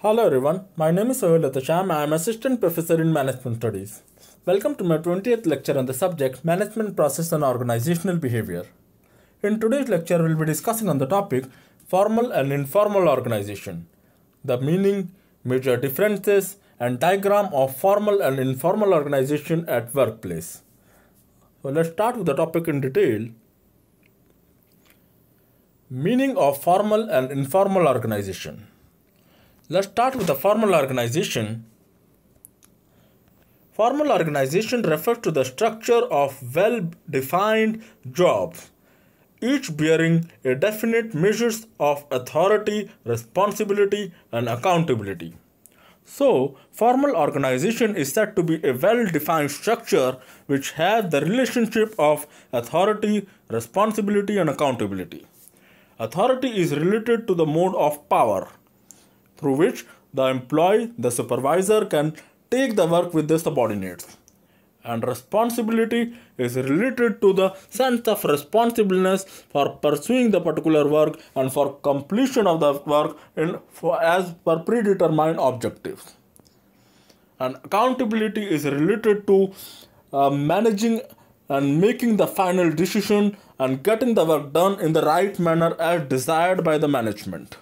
Hello everyone, my name is Sohil Atasham. I am Assistant Professor in Management Studies. Welcome to my 20th lecture on the subject Management Process and Organizational Behavior. In today's lecture, we'll be discussing on the topic Formal and Informal Organization, the meaning, major differences, and diagram of formal and informal organization at workplace. So let's start with the topic in detail. Meaning of formal and informal organization. Let's start with the formal organization. Formal organization refers to the structure of well-defined jobs, each bearing a definite measures of authority, responsibility, and accountability. So, formal organization is said to be a well-defined structure which has the relationship of authority, responsibility, and accountability. Authority is related to the mode of power through which the employee, the supervisor can take the work with the subordinates. And responsibility is related to the sense of responsibility for pursuing the particular work and for completion of the work in, for, as per predetermined objectives. And accountability is related to uh, managing and making the final decision and getting the work done in the right manner as desired by the management.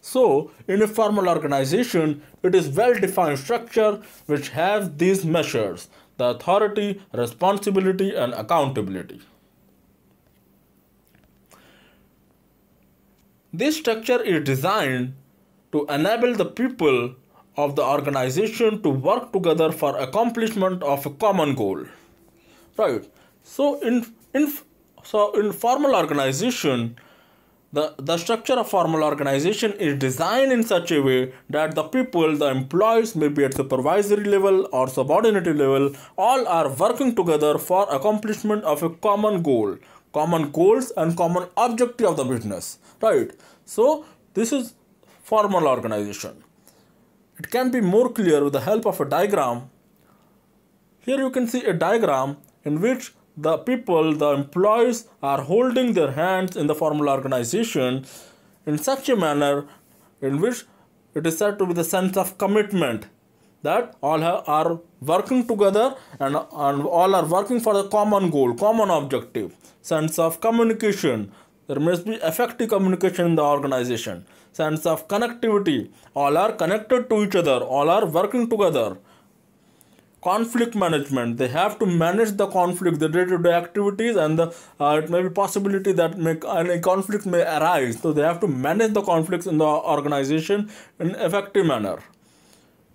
So, in a formal organization, it is well-defined structure which has these measures, the authority, responsibility and accountability. This structure is designed to enable the people of the organization to work together for accomplishment of a common goal. Right. So in in so in formal organization, the, the structure of formal organization is designed in such a way that the people, the employees, maybe at supervisory level or subordinate level, all are working together for accomplishment of a common goal, common goals and common objective of the business, right? So this is formal organization. It can be more clear with the help of a diagram. Here you can see a diagram in which the people, the employees are holding their hands in the formal organization in such a manner in which it is said to be the sense of commitment that all are working together and, and all are working for the common goal, common objective, sense of communication. There must be effective communication in the organization, sense of connectivity. All are connected to each other, all are working together conflict management they have to manage the conflict the day-to-day activities and the uh, it may be possibility that make any conflict may arise so they have to manage the conflicts in the organization in effective manner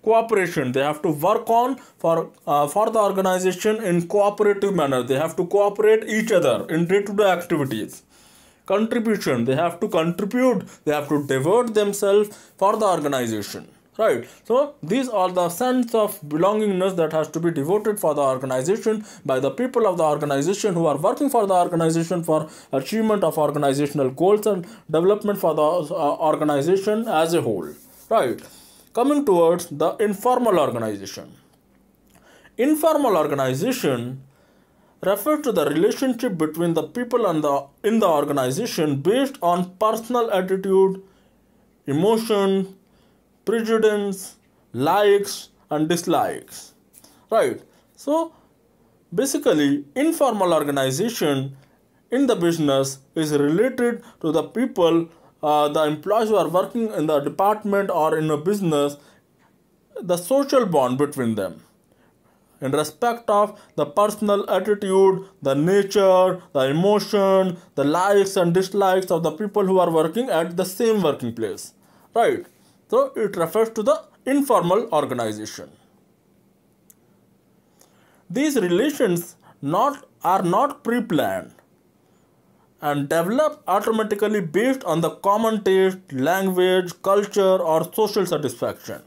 cooperation they have to work on for uh, for the organization in cooperative manner they have to cooperate each other in day-to-day activities contribution they have to contribute they have to devote themselves for the organization right so these are the sense of belongingness that has to be devoted for the organization by the people of the organization who are working for the organization for achievement of organizational goals and development for the uh, organization as a whole right coming towards the informal organization informal organization refers to the relationship between the people and the in the organization based on personal attitude emotion prejudice, likes and dislikes. Right. So basically informal organization in the business is related to the people, uh, the employees who are working in the department or in a business, the social bond between them in respect of the personal attitude, the nature, the emotion, the likes and dislikes of the people who are working at the same working place. Right. So it refers to the informal organization. These relations not, are not pre-planned and develop automatically based on the common taste, language, culture or social satisfaction.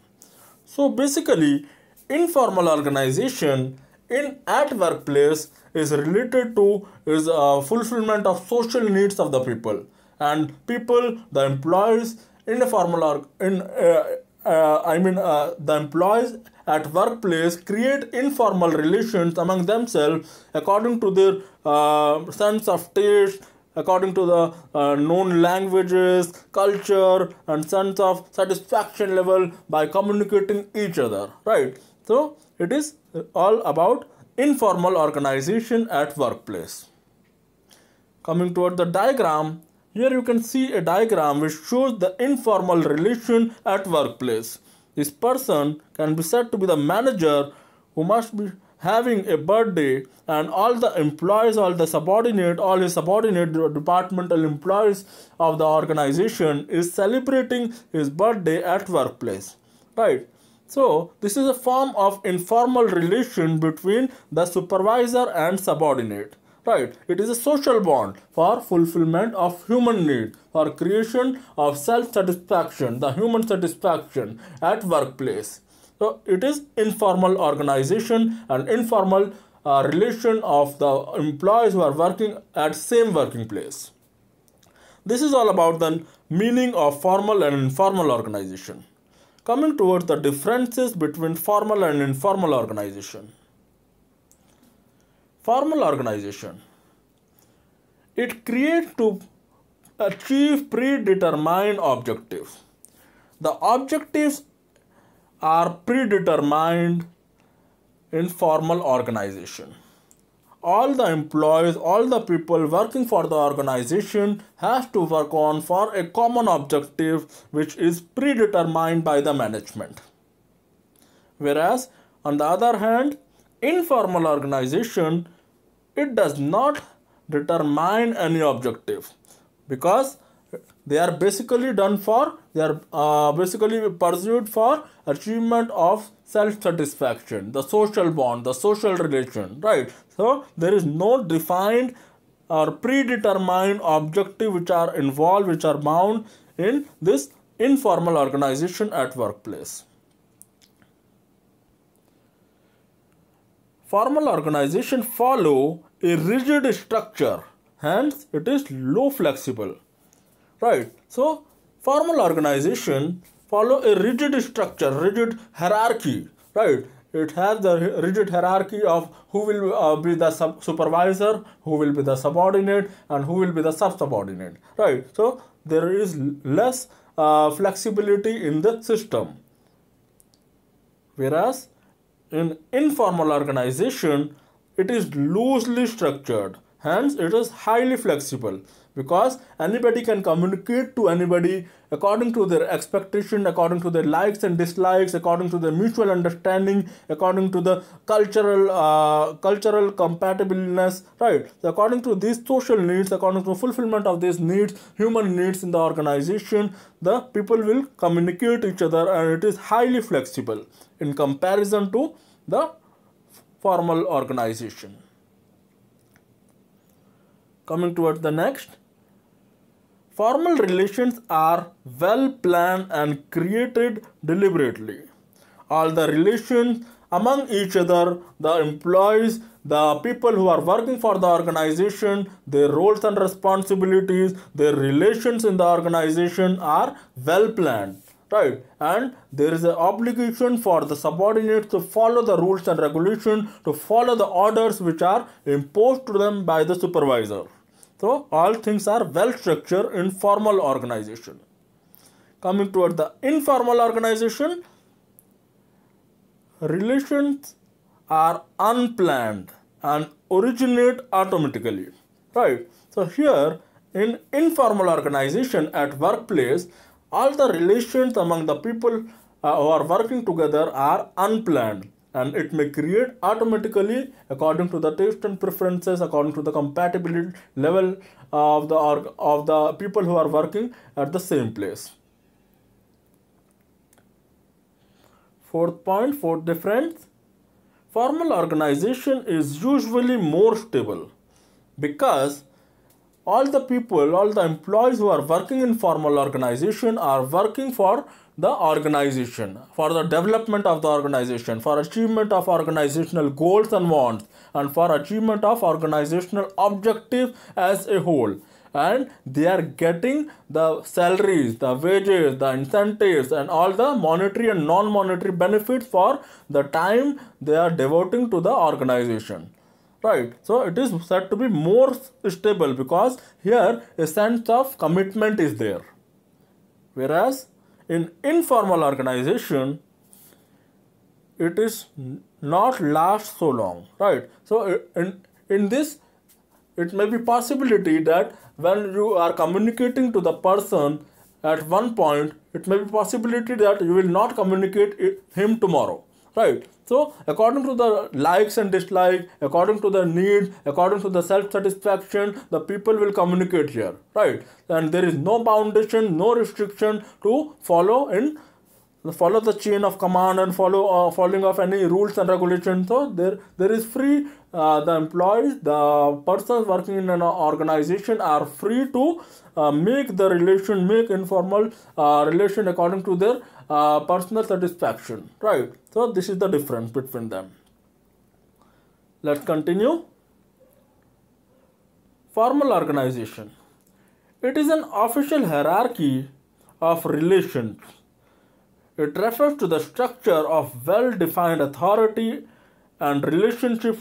So basically, informal organization in at workplace is related to is a fulfillment of social needs of the people and people the employees informal org in uh, uh, I mean uh, the employees at workplace create informal relations among themselves according to their uh, sense of taste according to the uh, known languages culture and sense of satisfaction level by communicating each other right so it is all about informal organization at workplace coming toward the diagram here you can see a diagram which shows the informal relation at workplace. This person can be said to be the manager who must be having a birthday and all the employees, all the subordinate, all his subordinate departmental employees of the organization is celebrating his birthday at workplace. Right. So this is a form of informal relation between the supervisor and subordinate right? It is a social bond for fulfillment of human need, for creation of self-satisfaction, the human satisfaction at workplace. So it is informal organization and informal uh, relation of the employees who are working at same working place. This is all about the meaning of formal and informal organization. Coming towards the differences between formal and informal organization formal organization. It creates to achieve predetermined objectives. The objectives are predetermined in formal organization. All the employees, all the people working for the organization has to work on for a common objective which is predetermined by the management. Whereas on the other hand, informal organization it does not determine any objective because they are basically done for they are uh, basically pursued for achievement of self-satisfaction the social bond the social relation right so there is no defined or predetermined objective which are involved which are bound in this informal organization at workplace Formal organization follow a rigid structure, hence it is low flexible. Right, so formal organization follow a rigid structure, rigid hierarchy, right? It has the rigid hierarchy of who will uh, be the supervisor, who will be the subordinate, and who will be the sub subordinate. right? So there is less uh, flexibility in the system. Whereas in informal organization, it is loosely structured hence it is highly flexible because anybody can communicate to anybody according to their expectation according to their likes and dislikes according to their mutual understanding according to the cultural uh, cultural compatibility, right so according to these social needs according to fulfillment of these needs human needs in the organization the people will communicate each other and it is highly flexible in comparison to the formal organization Coming towards the next. Formal relations are well planned and created deliberately. All the relations among each other, the employees, the people who are working for the organization, their roles and responsibilities, their relations in the organization are well planned right and there is an obligation for the subordinates to follow the rules and regulations, to follow the orders which are imposed to them by the supervisor so all things are well structured in formal organization. Coming toward the informal organization, relations are unplanned and originate automatically. Right. So here in informal organization at workplace, all the relations among the people uh, who are working together are unplanned and it may create automatically according to the taste and preferences according to the compatibility level of the org of the people who are working at the same place fourth point fourth difference formal organization is usually more stable because all the people, all the employees who are working in formal organization are working for the organization, for the development of the organization, for achievement of organizational goals and wants, and for achievement of organizational objective as a whole. And they are getting the salaries, the wages, the incentives, and all the monetary and non monetary benefits for the time they are devoting to the organization right so it is said to be more stable because here a sense of commitment is there whereas in informal organization it is not last so long right so in in this it may be possibility that when you are communicating to the person at one point it may be possibility that you will not communicate him tomorrow right so according to the likes and dislike according to the needs according to the self-satisfaction the people will communicate here right and there is no foundation no restriction to follow in follow the chain of command and follow uh, following of any rules and regulations so there there is free uh, the employees the persons working in an organization are free to uh, make the relation make informal uh, relation according to their uh, personal satisfaction, right? So this is the difference between them. Let's continue. Formal organization. It is an official hierarchy of relations. It refers to the structure of well-defined authority and relationship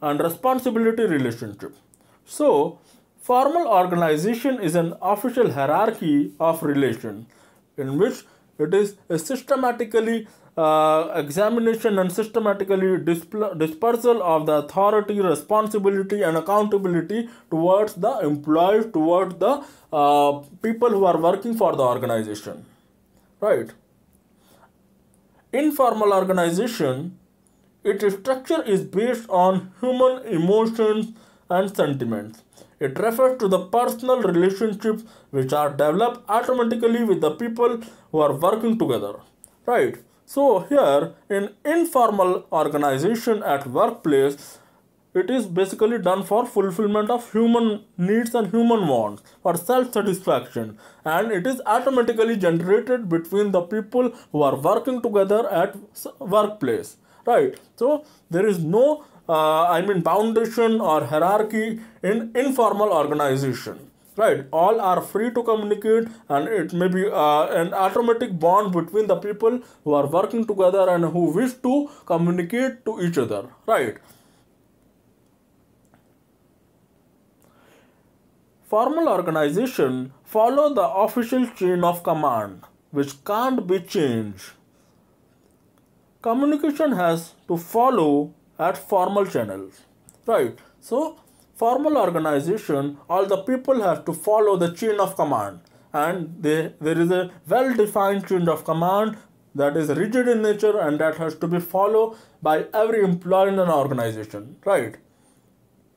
and responsibility relationship. So, formal organization is an official hierarchy of relation in which it is systematically uh, examination and systematically dispersal of the authority, responsibility, and accountability towards the employees, towards the uh, people who are working for the organization. Right? Informal organization, its structure is based on human emotions and sentiments. It refers to the personal relationships which are developed automatically with the people who are working together right so here in informal organization at workplace it is basically done for fulfillment of human needs and human wants for self-satisfaction and it is automatically generated between the people who are working together at workplace right so there is no uh, i mean foundation or hierarchy in informal organization right all are free to communicate and it may be uh, an automatic bond between the people who are working together and who wish to communicate to each other right formal organization follow the official chain of command which can't be changed communication has to follow at formal channels right so formal organization, all the people have to follow the chain of command. And they, there is a well-defined chain of command that is rigid in nature and that has to be followed by every employee in an organization, right?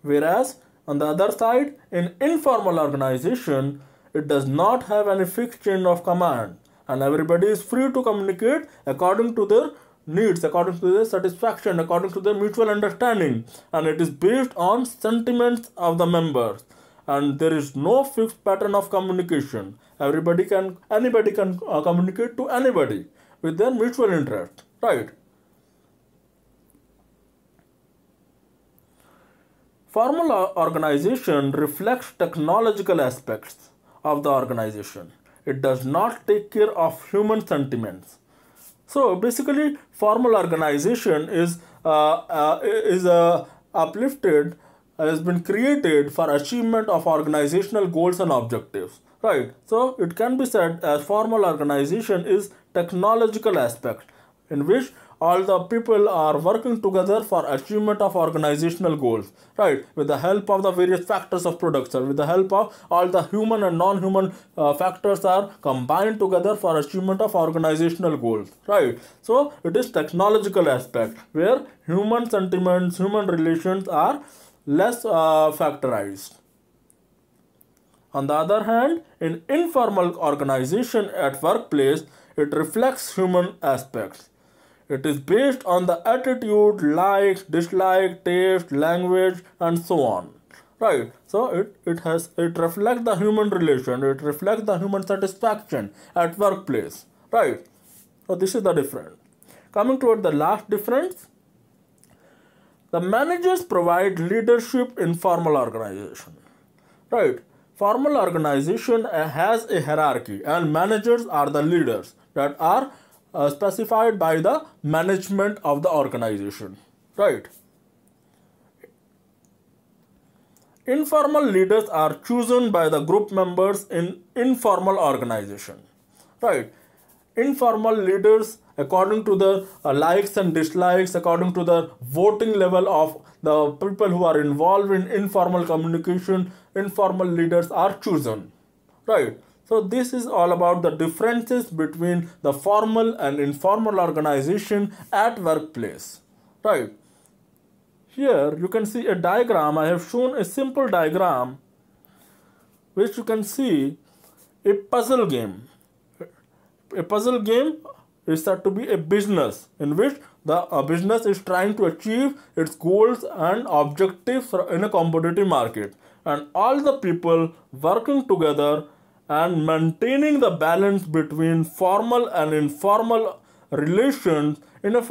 Whereas, on the other side, in informal organization, it does not have any fixed chain of command and everybody is free to communicate according to their needs according to the satisfaction, according to the mutual understanding, and it is based on sentiments of the members. And there is no fixed pattern of communication. Everybody can, anybody can uh, communicate to anybody with their mutual interest, right? Formal organization reflects technological aspects of the organization. It does not take care of human sentiments so basically, formal organization is uh, uh, is uh, uplifted has been created for achievement of organizational goals and objectives. Right. So it can be said as formal organization is technological aspect in which all the people are working together for achievement of organizational goals right with the help of the various factors of production with the help of all the human and non-human uh, factors are combined together for achievement of organizational goals right so it is technological aspect where human sentiments human relations are less uh, factorized on the other hand in informal organization at workplace it reflects human aspects it is based on the attitude, likes, dislike, taste, language, and so on. Right. So it, it has it reflects the human relation, it reflects the human satisfaction at workplace. Right. So this is the difference. Coming toward the last difference. The managers provide leadership in formal organization. Right. Formal organization has a hierarchy and managers are the leaders that are uh, specified by the management of the organization right informal leaders are chosen by the group members in informal organization right informal leaders according to the uh, likes and dislikes according to the voting level of the people who are involved in informal communication informal leaders are chosen right so this is all about the differences between the formal and informal organization at workplace. Right. Here you can see a diagram. I have shown a simple diagram which you can see a puzzle game. A puzzle game is said to be a business in which the uh, business is trying to achieve its goals and objectives in a competitive market and all the people working together and maintaining the balance between formal and informal relations in a,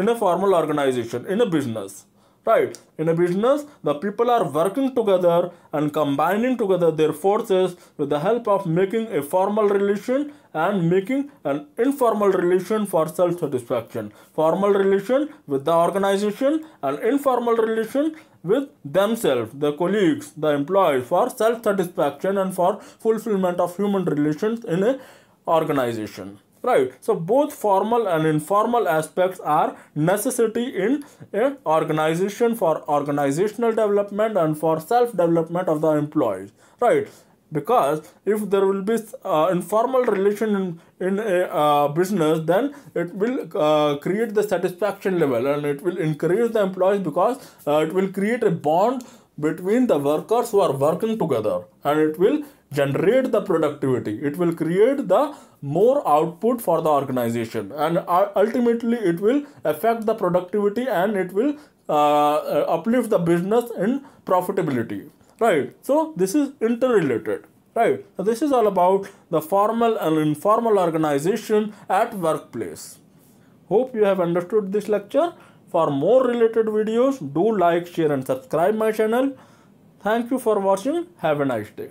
in a formal organization, in a business. Right, in a business, the people are working together and combining together their forces with the help of making a formal relation and making an informal relation for self-satisfaction. Formal relation with the organization and informal relation with themselves, the colleagues, the employees for self-satisfaction and for fulfillment of human relations in an organization. Right. So both formal and informal aspects are necessity in an organization for organizational development and for self-development of the employees. Right because if there will be uh, informal relation in, in a uh, business then it will uh, create the satisfaction level and it will encourage the employees because uh, it will create a bond between the workers who are working together and it will generate the productivity it will create the more output for the organization and uh, ultimately it will affect the productivity and it will uh, uplift the business in profitability right so this is interrelated right so this is all about the formal and informal organization at workplace hope you have understood this lecture for more related videos do like share and subscribe my channel thank you for watching have a nice day